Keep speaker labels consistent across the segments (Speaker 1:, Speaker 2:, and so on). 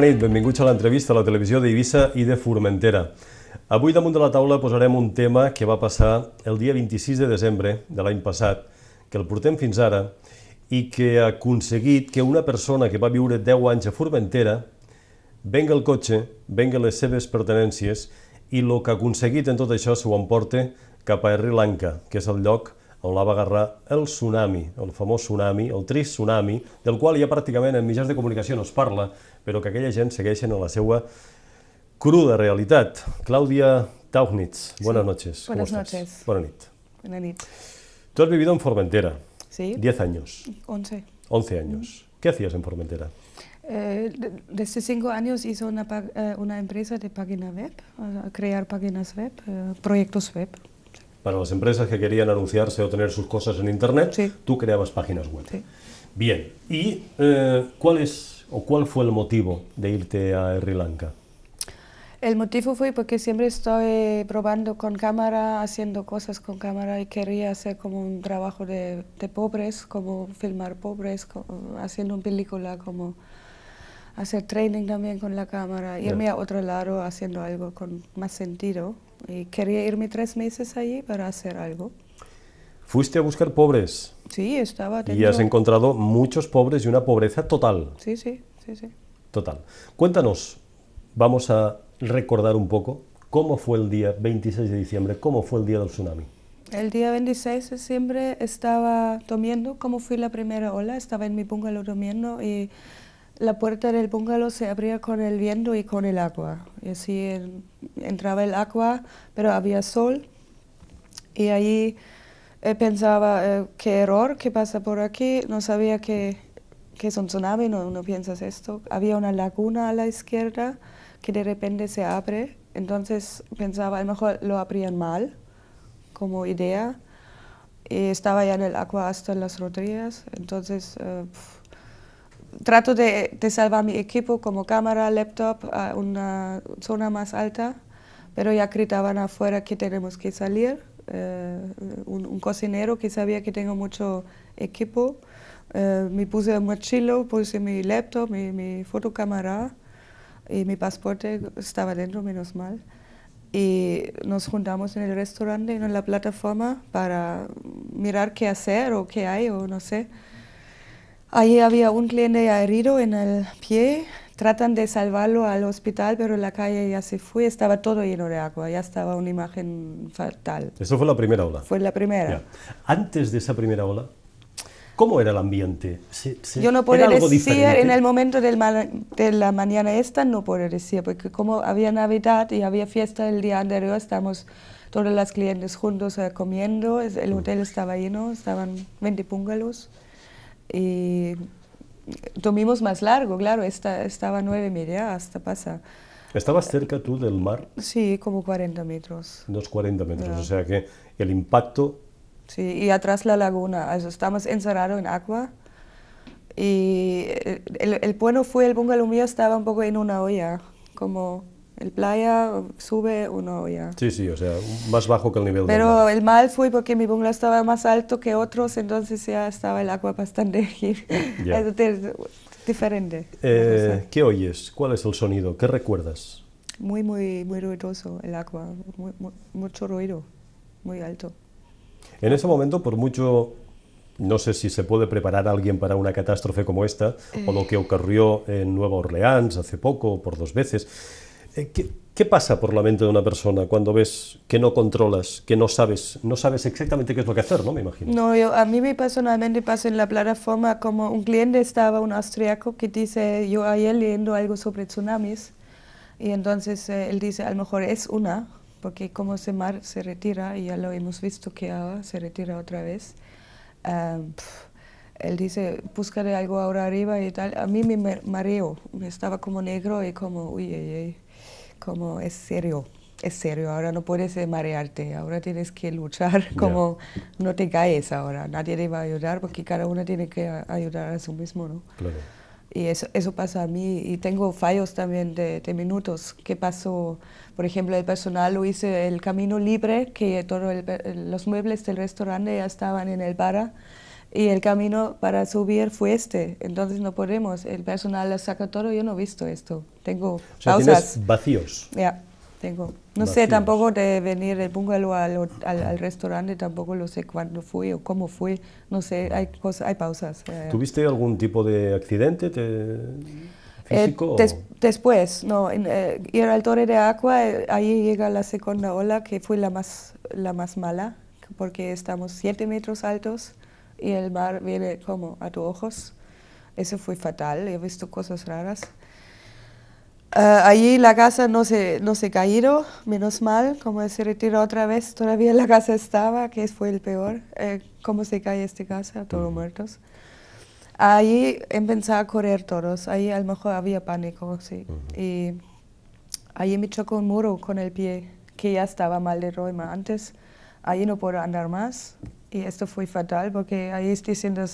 Speaker 1: bona nit, benvinguts a l'entrevista a la televisió d'Eivissa i de Formentera. Avui damunt de la taula posarem un tema que va passar el dia 26 de desembre de l'any passat, que el portem fins ara, i que ha aconseguit que una persona que va viure 10 anys a Formentera venga el cotxe, venga les seves pertenències i el que ha aconseguit en tot això s'ho emporta cap a Sri Lanka, que és el lloc on la va agarrar el tsunami, el famós tsunami, el trist tsunami, del qual ja pràcticament en mitjans de comunicació no es parla, però que aquella gent segueixen a la seva cruda realitat. Clàudia Tauchnitz, buenas noches. Buenas noches. Estás? nit. Bona nit. Tu has vivido en Formentera. Sí. 10 años. 11. 11 años. Mm. ¿Qué hacías en Formentera?
Speaker 2: Eh, desde cinco años hice una, eh, una empresa de página web, eh, crear páginas web, eh, proyectos web.
Speaker 1: para las empresas que querían anunciarse o tener sus cosas en Internet, tú creabas páginas web. Bien, ¿y eh, cuál es o cuál fue el motivo de irte a Sri Lanka?
Speaker 2: El motivo fue porque siempre estoy probando con cámara, haciendo cosas con cámara y quería hacer como un trabajo de, pobres, como filmar pobres, haciendo una película, como hacer training también con la cámara, irme a otro lado haciendo algo con más sentido. Y quería irme tres meses allí para hacer algo.
Speaker 1: Fuiste a buscar pobres.
Speaker 2: Sí, estaba. Y has
Speaker 1: encontrado muchos pobres y una pobreza total. Sí, sí, sí, sí. Total. Cuéntanos, vamos a recordar un poco cómo fue el día 26 de diciembre, cómo fue el día del tsunami. El
Speaker 2: día 26 de diciembre estaba durmiendo, como fui la primera ola, estaba en mi bungalow durmiendo y la puerta del bungalow se abría con el viento y con el agua. Y así entraba el agua, pero había sol. Y ahí eh, pensaba, eh, qué error, qué pasa por aquí. No sabía que, que son un tsunami, no, piensas esto. Había una laguna a la izquierda que de repente se abre. Entonces pensaba, a lo mejor lo abrían mal, como idea. Y estaba ya en el agua hasta las rodillas. Entonces... Eh, trato de, salvar mi equipo como cámara, laptop, a una zona más alta, pero ya gritaban afuera que tenemos que salir. Eh, un, cocinero que sabía que tengo mucho equipo, eh, me puse el mochilo, puse mi laptop, mi, fotocámara y mi pasaporte estaba dentro, menos mal. Y nos juntamos en el restaurante, en la plataforma, para mirar qué hacer o qué hay o no sé. Allí había un cliente herido en el pie. Tratan de salvarlo al hospital, pero la calle ya se fue, estaba todo lleno de agua, ya estaba una imagen fatal. ¿Eso
Speaker 1: fue la primera ola? Fue la primera. Antes de esa primera ola, ¿cómo era el ambiente? Yo no puedo decir, en el
Speaker 2: momento del de la mañana esta, no puedo decir, porque como había Navidad y había fiesta el día anterior, estamos todos los clientes juntos eh, comiendo, el mm. hotel estaba lleno, estaban 20 pungalos y eh, tomamos más largo, claro, esta, estaba nueve media hasta pasa.
Speaker 1: ¿Estabas cerca tú del mar?
Speaker 2: Sí, como 40 metros.
Speaker 1: Unos 40 metros, o sea que el impacto...
Speaker 2: Sí, y atrás la laguna, estamos encerrados en agua y el, el, bueno fue, el bungalow mío estaba un poco en una olla, como el playa sube o no
Speaker 1: ya. Sí, sí, o sea, más bajo que el nivel Pero del mar. el
Speaker 2: mal fue porque mi bungalow estaba más alto que otros, entonces ya estaba el agua bastante diferente.
Speaker 1: Eh, ¿Qué oyes? ¿Cuál es el sonido? ¿Qué recuerdas?
Speaker 2: Muy, muy, muy ruidoso el agua, mucho ruido, muy alto.
Speaker 1: En ese momento, por mucho no sé si se puede preparar a alguien para una catástrofe como esta, o lo eh. que ocurrió en Nueva Orleans hace poco, por dos veces. Eh, ¿Qué, pasa por la mente de una persona cuando ves que no controlas, que no sabes, no sabes exactamente qué es lo que hacer, no? Me imagino.
Speaker 2: No, a mí me personalmente pasa en la plataforma como un cliente estaba, un austriaco, que dice, yo ayer leyendo algo sobre tsunamis, y entonces eh, él dice, a lo mejor es una, porque como ese mar se retira, y ya lo hemos visto que ahora se retira otra vez, ah, él dice, buscaré algo ahora arriba y tal. A mí me mareo, estaba como negro y como, uy, uy, uy como es serio, es serio, ahora no puedes eh, marearte, ahora tienes que luchar como no te caes ahora, nadie te va a ayudar porque cada uno tiene que ayudar a sí mismo, ¿no? Claro. Y eso, eso pasa a mí y tengo fallos también de, de minutos. ¿Qué pasó? Por ejemplo, el personal lo hice el camino libre, que todos los muebles del restaurante ya estaban en el bar y el camino para subir fue este, entonces no podemos. El personal saca todo, yo no he visto esto. Tengo pausas. vacíos. tengo. No sé tampoco de venir del bungalow al, al, restaurante, tampoco lo sé cuándo fui o cómo fui. No sé, hay, cosas, hay pausas.
Speaker 1: ¿Tuviste algún tipo de accidente? ¿Te... Eh,
Speaker 2: después, no, eh, ir al Torre de Agua, eh, ahí llega la segunda ola, que fue la más, la más mala, porque estamos 7 metros altos y el mar viene como a tus ojos. Eso fue fatal, he visto cosas raras. Ah, allí la casa no se, no se menos mal, como se retiró otra vez, todavía la casa estaba, que fue el peor, eh, cómo se cae esta casa, todos muertos. Allí empezó a correr todos, ahí a lo mejor había pánico, sí. Y allí me chocó un muro con el pie, que ya estaba mal de Roma antes allí no puedo andar más y esto fue fatal porque ahí estoy siendo...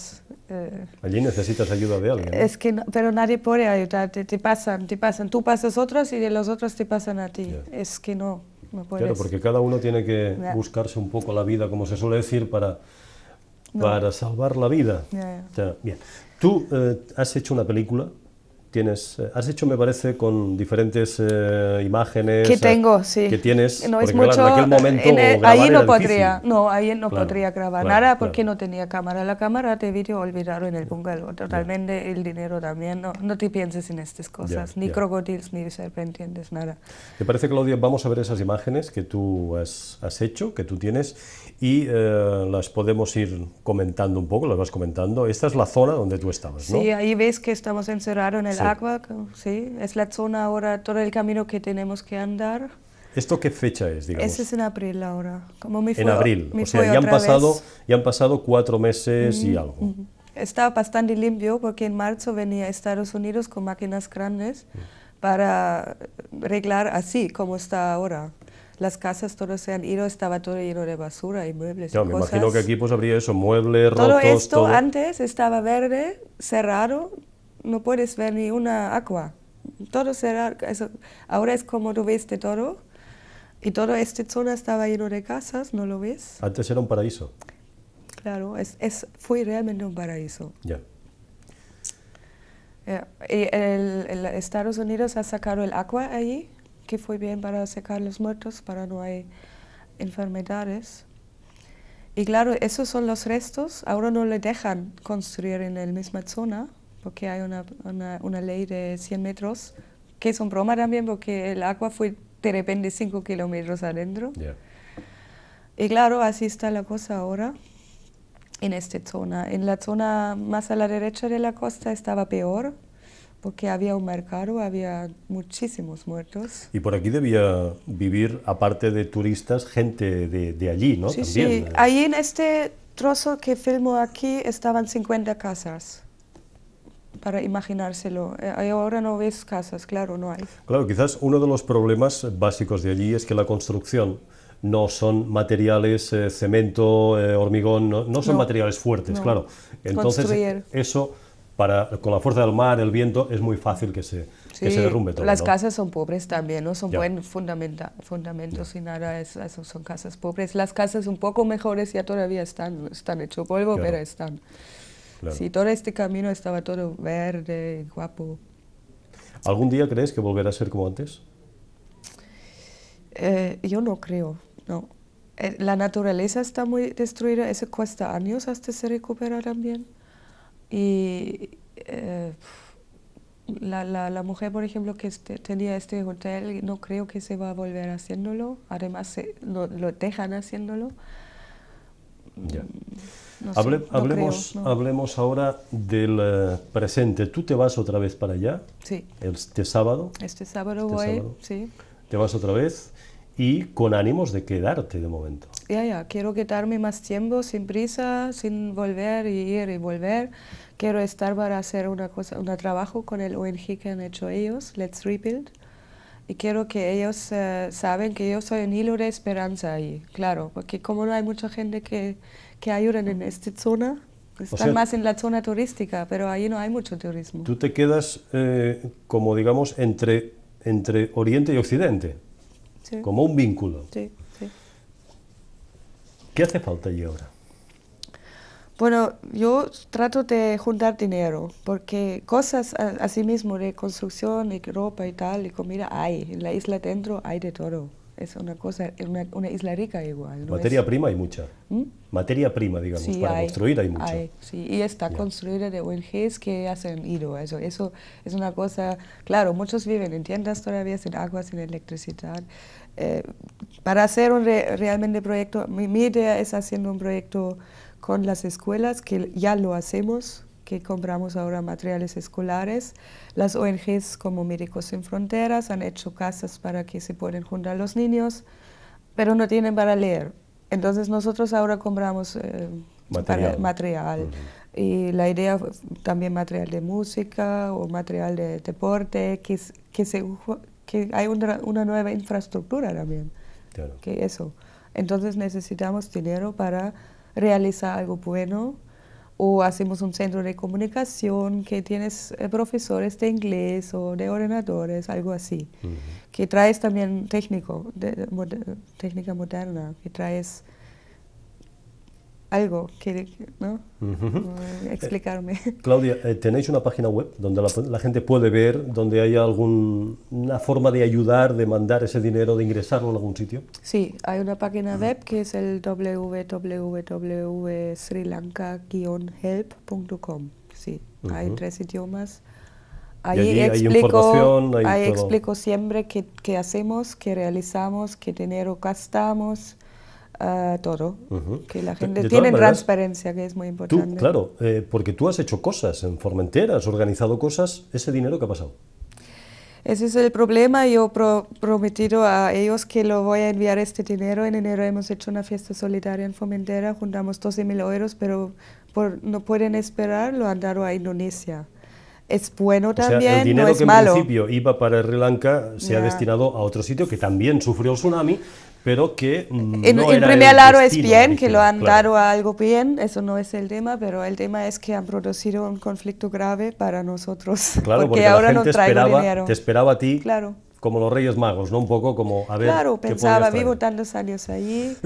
Speaker 2: Eh,
Speaker 1: allí necesitas ayuda de alguien. Es
Speaker 2: que pero nadie puede ayudarte, te pasan, te pasan, tú pasas otros y de los otros te pasan a ti. Es que no, no puedes. Claro, porque
Speaker 1: cada uno tiene que buscarse un poco la vida, como se suele decir, para, para salvar la vida. bien. Tú eh, has hecho una película tienes, eh, has hecho, me parece, con diferentes eh, imágenes. Que eh, tengo, sí. Que tienes. No es mucho. en aquel momento ahí no podría, no, ahí no podría grabar nada porque
Speaker 2: no tenía cámara. La cámara de vídeo olvidaron en el bungalow. Totalmente el dinero también. No, no te pienses en estas cosas, ni crocodiles, ni serpientes, nada.
Speaker 1: ¿Te parece, Claudia? Vamos a ver esas imágenes que tú has hecho, que tú tienes y eh, las podemos ir comentando un poco, las vas comentando. Esta es la zona donde tú estabas, ¿no? Sí, ahí
Speaker 2: ves que estamos encerrados en el agua, sí, es la zona ahora, todo el camino que tenemos que andar.
Speaker 1: ¿Esto qué fecha es, digamos? Ese
Speaker 2: es en abril ahora. Como me fue, en abril, o sea, ya han, pasado,
Speaker 1: ya han pasado cuatro meses y mm, algo.
Speaker 2: Estaba bastante limpio porque en marzo venía a Estados Unidos con máquinas grandes mm. para arreglar así como está ahora las casas todas se han ido, estaba todo lleno de basura y muebles. Claro, me imagino que aquí
Speaker 1: pues habría eso, muebles rotos. Esto todo esto
Speaker 2: antes estaba verde, cerrado, no puedes ver ni una agua. Todo cerrado, ahora es como tú ves de todo. Y toda esta zona estaba lleno de casas, ¿no lo ves?
Speaker 1: Antes era un paraíso.
Speaker 2: Claro, es, fue realmente un paraíso. Ya. Eh, y el, el Estados Unidos ha sacado el agua allí que fue bien para secar los muertos, para no hay enfermedades. Y claro, esos son los restos. Ahora no le dejan construir en la misma zona porque hay una, una, ley de 100 metros, que es un broma también porque el agua fue de repente 5 kilómetros adentro. Y claro, así está la cosa ahora en esta zona. En la zona más a la derecha de la costa estaba peor porque había un mercado, había muchísimos muertos.
Speaker 1: Y por aquí debía vivir, aparte de turistas, gente de, allí, ¿no? Sí, sí.
Speaker 2: en este trozo que filmo aquí estaban 50 casas para imaginárselo. Eh, ahora no ves casas, claro, no hay.
Speaker 1: Claro, quizás uno de los problemas básicos de allí es que la construcción no son materiales, eh, cemento, eh, hormigón, no, son materiales fuertes, claro. Entonces, eso con la fuerza del mar, el viento, es muy fácil que se, se derrumbe todo. Las casas
Speaker 2: son pobres también, no son buenos buen fundamenta, fundamentos nada, son casas pobres. Las casas un poco mejores ya todavía están, están hecho polvo, pero están. Sí, todo este camino estaba todo verde, guapo.
Speaker 1: ¿Algún día crees que volverá a ser como antes?
Speaker 2: Eh, yo no creo, no. Eh, la naturaleza está muy destruida, eso cuesta años hasta se recupera también. Y eh, la, mujer, por ejemplo, que este, tenía este hotel, no creo que se va a volver haciéndolo. Además, eh, lo, dejan haciéndolo.
Speaker 1: Mm, hablemos, hablemos ahora del eh, presente. ¿Tú te vas otra vez para allá? Sí. ¿Este sábado?
Speaker 2: Este sábado ¿Este voy, sí.
Speaker 1: Te vas otra vez y con ánimos de quedarte de momento
Speaker 2: ya, ya, quiero quedarme más tiempo sin prisa, sin volver y ir y volver. Quiero estar para hacer una cosa, un trabajo con el ONG que han hecho ellos, Let's Rebuild. Y quiero que ellos eh, saben que yo soy un hilo de esperanza ahí, claro, porque como no hay mucha gente que, que en esta zona, están más en la zona turística, pero ahí no hay mucho
Speaker 1: turismo. Tú te quedas eh, como, digamos, entre, entre Oriente y Occidente, como un vínculo. Sí. ¿Qué hace falta allí ahora?
Speaker 2: Bueno, yo trato de juntar dinero, porque cosas así mismo de construcción y ropa y tal, y comida hay. En la isla dentro hay de todo es una cosa, una, isla rica igual. Materia prima hay
Speaker 1: mucha. ¿Mm? Materia prima, digamos, para construir hay mucha.
Speaker 2: y está construida de ONGs que hacen hilo. Eso, eso es una cosa, claro, muchos viven en tiendas todavía sin agua, sin electricidad. Eh, para hacer un realmente proyecto, mi, mi idea es haciendo un proyecto con las escuelas, que ya lo hacemos, que compramos ahora materiales escolares. Las ONGs como Médicos Sin Fronteras han hecho casas para que se puedan juntar los niños, pero no tienen para leer. Entonces nosotros ahora compramos eh, material. Y la idea también material de música o material de deporte, que, que, hay una, nueva infraestructura también. Que eso. Entonces necesitamos dinero para realizar algo bueno o hacemos un centro de comunicación que tienes eh, profesores de inglés o de ordenadores, algo así, que traes también técnico, de, técnica moderna, que traes algo que, Explicarme. Eh,
Speaker 1: Claudia, eh, ¿tenéis una página web donde la, gente puede ver, donde hay alguna forma de ayudar, de mandar ese dinero, de ingresarlo en algún sitio?
Speaker 2: Sí, hay una página web que es el www.srilanka-help.com. Sí, hay tres idiomas. Ahí explico, explico siempre qué, qué hacemos, qué realizamos, qué dinero gastamos Uh, todo,
Speaker 1: que la gente tiene
Speaker 2: transparencia, que es muy importante. Tú,
Speaker 1: claro, eh, porque tú has hecho cosas en Formentera, has organizado cosas, ese dinero que ha pasado.
Speaker 2: Ese es el problema, yo he prometido a ellos que lo voy a enviar este dinero, en enero hemos hecho una fiesta solidaria en Formentera, juntamos 12 mil euros, pero no pueden esperar, lo han dado a Indonesia es bueno también, o sea, el dinero que en principio
Speaker 1: iba para Sri Lanka se ha destinado a otro sitio que también sufrió el tsunami, pero que no en, era primer lugar es bien que lo han dado
Speaker 2: a algo bien eso no es el tema pero el tema es que han producido un conflicto grave para nosotros claro porque, ahora la gente no esperaba, te esperaba
Speaker 1: a ti como los Reyes Magos no un poco como a ver claro pensaba vivo
Speaker 2: tantos años allí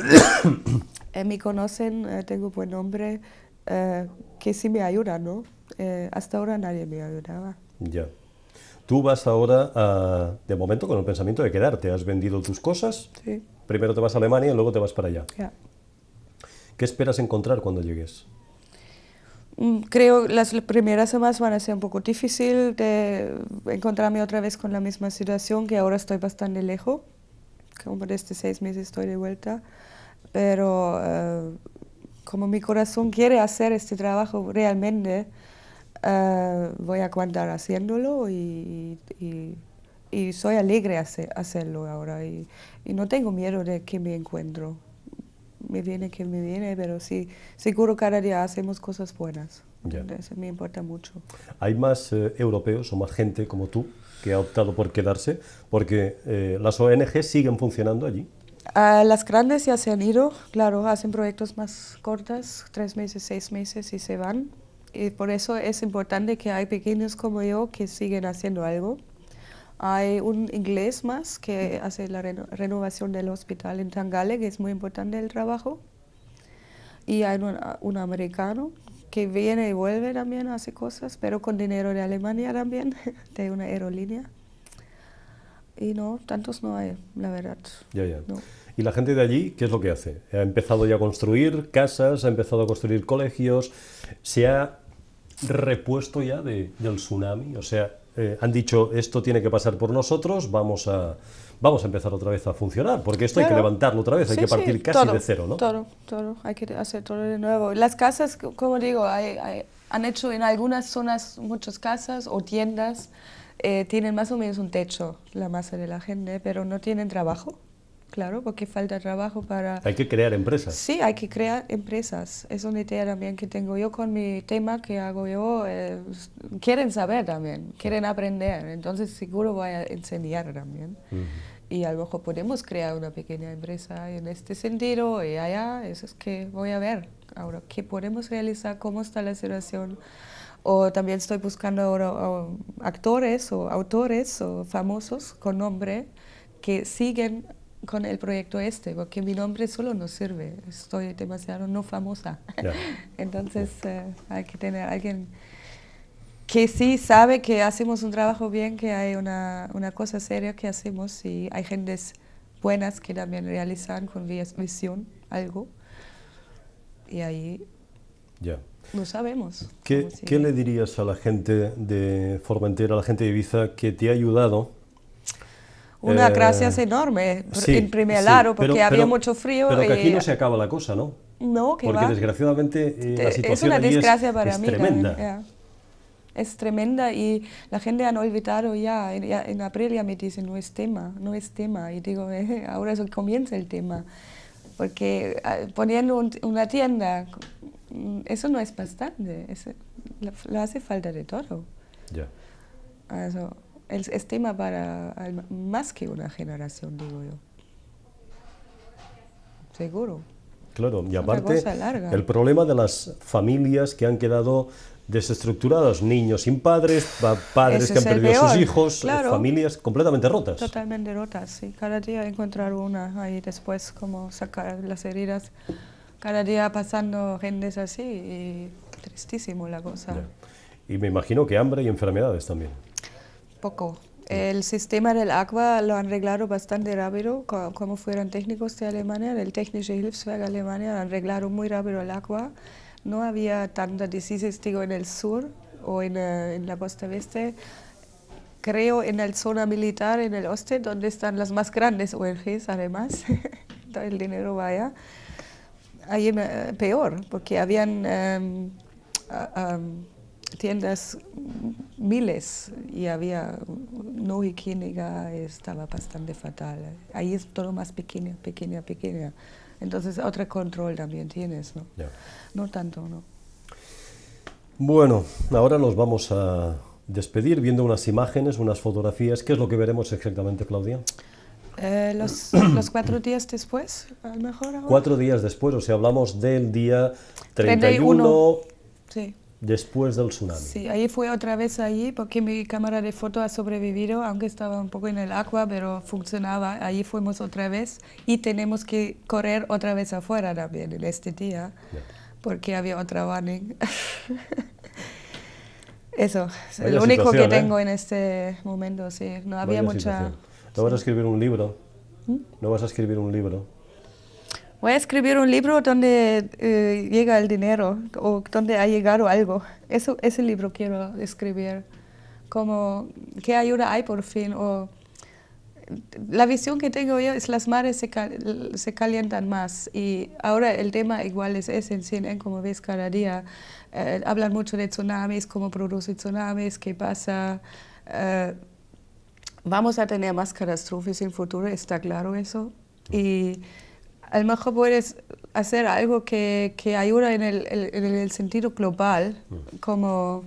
Speaker 2: eh, me conocen eh, tengo buen nombre eh, que sí me ayuda no hasta ahora nadie me ayudaba
Speaker 1: ya Tú vas ahora, de momento, con el pensamiento de quedarte. Has vendido tus cosas, sí primero te vas a Alemania y luego te vas para allá. ¿Qué esperas encontrar cuando llegues?
Speaker 2: Mm, creo que las primeras semanas van a ser un poco difícil de encontrarme otra vez con la misma situación, que ahora estoy bastante lejos, como desde seis meses estoy de vuelta, pero eh, como mi corazón quiere hacer este trabajo realmente, eh, voy a aguantar haciéndolo y y soy alegre hace hacerlo ahora y, no tengo miedo de que me encuentro. Me viene que me viene, pero sí, seguro cada día hacemos cosas buenas. me importa mucho.
Speaker 1: ¿Hay más eh, europeos o más gente como tú que ha optado por quedarse? Porque eh, las ONG siguen funcionando allí.
Speaker 2: Ah, las grandes ya se han ido, claro, hacen proyectos más cortos, tres meses, seis meses y se van. Y por eso es importante que hay pequeños como yo que siguen haciendo algo hay un inglés más que hace la renovación del hospital en Tangale, que es muy importante el trabajo. Y hay un, americano que viene y vuelve también, hace cosas, pero con dinero de Alemania también, de una aerolínea. Y no, tantos no hay, la verdad. Ya, ya.
Speaker 1: ¿Y la gente de allí qué es lo que hace? ¿Ha empezado ya a construir casas? ¿Ha empezado a construir colegios? ¿Se ha repuesto ya del tsunami? O sea, eh, han dicho esto tiene que pasar por nosotros, vamos a, vamos a empezar otra vez a funcionar, porque esto hay que levantarlo otra vez, hay que partir casi de cero, ¿no?
Speaker 2: Todo, todo, hay que hacer todo de nuevo. Las casas, como digo, han hecho en algunas zonas muchas casas o tiendas, eh, tienen más o menos un techo la masa de la gente, pero no tienen trabajo. Claro, porque falta trabajo para...
Speaker 1: Hay que crear empresas. Sí,
Speaker 2: hay que crear empresas. Es una idea también que tengo yo con mi tema que hago yo. Eh, quieren saber también, quieren aprender. Entonces seguro voy a enseñar también. Y a lo mejor podemos crear una pequeña empresa en este sentido y allá. Eso es que voy a ver ahora qué podemos realizar, cómo está la situación. O también estoy buscando ahora actores o autores o famosos con nombre que siguen con el proyecto este, porque mi nombre solo no sirve, estoy demasiado no famosa. Entonces eh, hay que tener alguien que sí sabe que hacemos un trabajo bien, que hay una, una cosa seria que hacemos y hay gentes buenas que también realizan con visión algo. Y ahí ya. no sabemos.
Speaker 1: ¿Qué, ¿qué le dirías a la gente de Formentera, a la gente de Ibiza, que te ha ayudado? Una gracia eh, gracias enorme sí, en primer lado, porque había mucho frío. Pero que aquí no se acaba la cosa, ¿no? No, que Porque desgraciadamente eh, la situación es una desgracia es, para es mí. Tremenda.
Speaker 2: Es tremenda y la gente ha olvidado ya. En, abril ya me dicen, no es tema, no es tema. Y digo, eh, ahora eso comienza el tema. Porque ah, poniendo una tienda, mm, eso no es bastante. lo, hace falta de todo. Ya. Ah, el estima para más que una generación, digo yo. Seguro.
Speaker 1: Claro, y aparte el problema de las familias que han quedado desestructuradas, niños sin padres, padres que han perdido a sus hijos, eh, familias completamente rotas.
Speaker 2: Totalmente rotas, sí. Cada día encontrar una y después como sacar las heridas. Cada día pasando gentes así y tristísimo la cosa.
Speaker 1: Y me imagino que hambre y enfermedades también
Speaker 2: poco. El sistema del agua lo han arreglado bastante rápido, como fueron técnicos de Alemania, el Technische Hilfswerk Alemania, han arreglado muy rápido el agua. No había tanta diseases, en el sur o eh, en, la costa oeste. Creo en la zona militar, en el oeste, donde están las más grandes ONGs, además, el dinero vaya. Ahí eh, peor, porque habían... Em, tiendas miles y había no química estaba bastante fatal. Ahí es todo más pequeño, pequeña, pequeña. Entonces otro control también tienes, ¿no? No tanto, ¿no?
Speaker 1: Bueno, ahora nos vamos a despedir viendo unas imágenes, unas fotografías. ¿Qué es lo que veremos exactamente, Claudia?
Speaker 2: Eh, los, cuatro días después, a lo mejor. Cuatro
Speaker 1: días después, o sea, hablamos del día 31, 31. Sí después del tsunami.
Speaker 2: Sí, ahí fue otra vez allí porque mi cámara de foto ha sobrevivido, aunque estaba un poco en el agua, pero funcionaba. Ahí fuimos otra vez y tenemos que correr otra vez afuera también en este día porque había otra warning. Eso, es lo único que ¿eh? tengo en este momento, sí. No había mucha... ¿Mm?
Speaker 1: ¿No vas a escribir un libro? ¿No vas a escribir un libro?
Speaker 2: Voy a escribir un libro donde eh, llega el dinero o donde ha llegado algo. Eso, ese libro quiero escribir. Como, ¿qué ayuda hay por fin? O, la visión que tengo yo es las mares se, calientan más y ahora el tema igual es ese en como ves cada día. Eh, hablan mucho de tsunamis, cómo produce tsunamis, qué pasa. Eh, vamos a tener más catástrofes en el futuro, está claro eso. Y, a lo mejor puedes hacer algo que, ayuda en el, sentido global, mm. como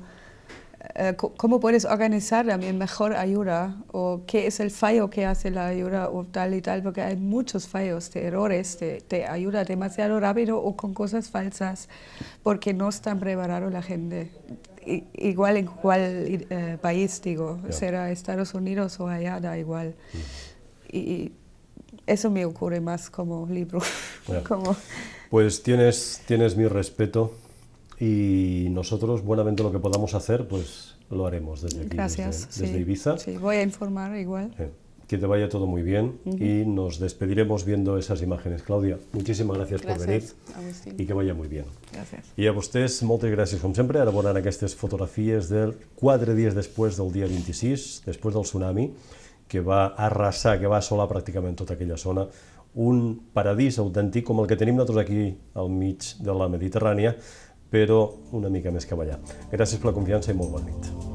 Speaker 2: eh, cómo puedes organizar también mejor ayuda o qué es el fallo que hace la ayuda o tal y tal, porque hay muchos fallos, de errores, de, ayuda demasiado rápido o con cosas falsas, porque no están preparados la gente. igual en cuál eh, país, digo, será Estados Unidos o allá, da igual. Mm. Y, eso me ocurre más como libro. como...
Speaker 1: Pues tienes, tienes mi respeto y nosotros, buenamente lo que podamos hacer, pues lo haremos desde aquí, Gracias, desde, Ibiza. Sí, voy a
Speaker 2: informar igual.
Speaker 1: Que te vaya todo muy bien y nos despediremos viendo esas imágenes. Claudia, muchísimas gracias por venir y que vaya muy bien. Gracias. Y a ustedes, siempre, gracias, la siempre, de que estas fotografías del cuatro días después del día 26, después del tsunami, que va arrasar, que va assolar pràcticament tota aquella zona, un paradís autèntic com el que tenim nosaltres aquí al mig de la Mediterrània, però una mica més que ballar. Gràcies per la confiança i molt bona nit.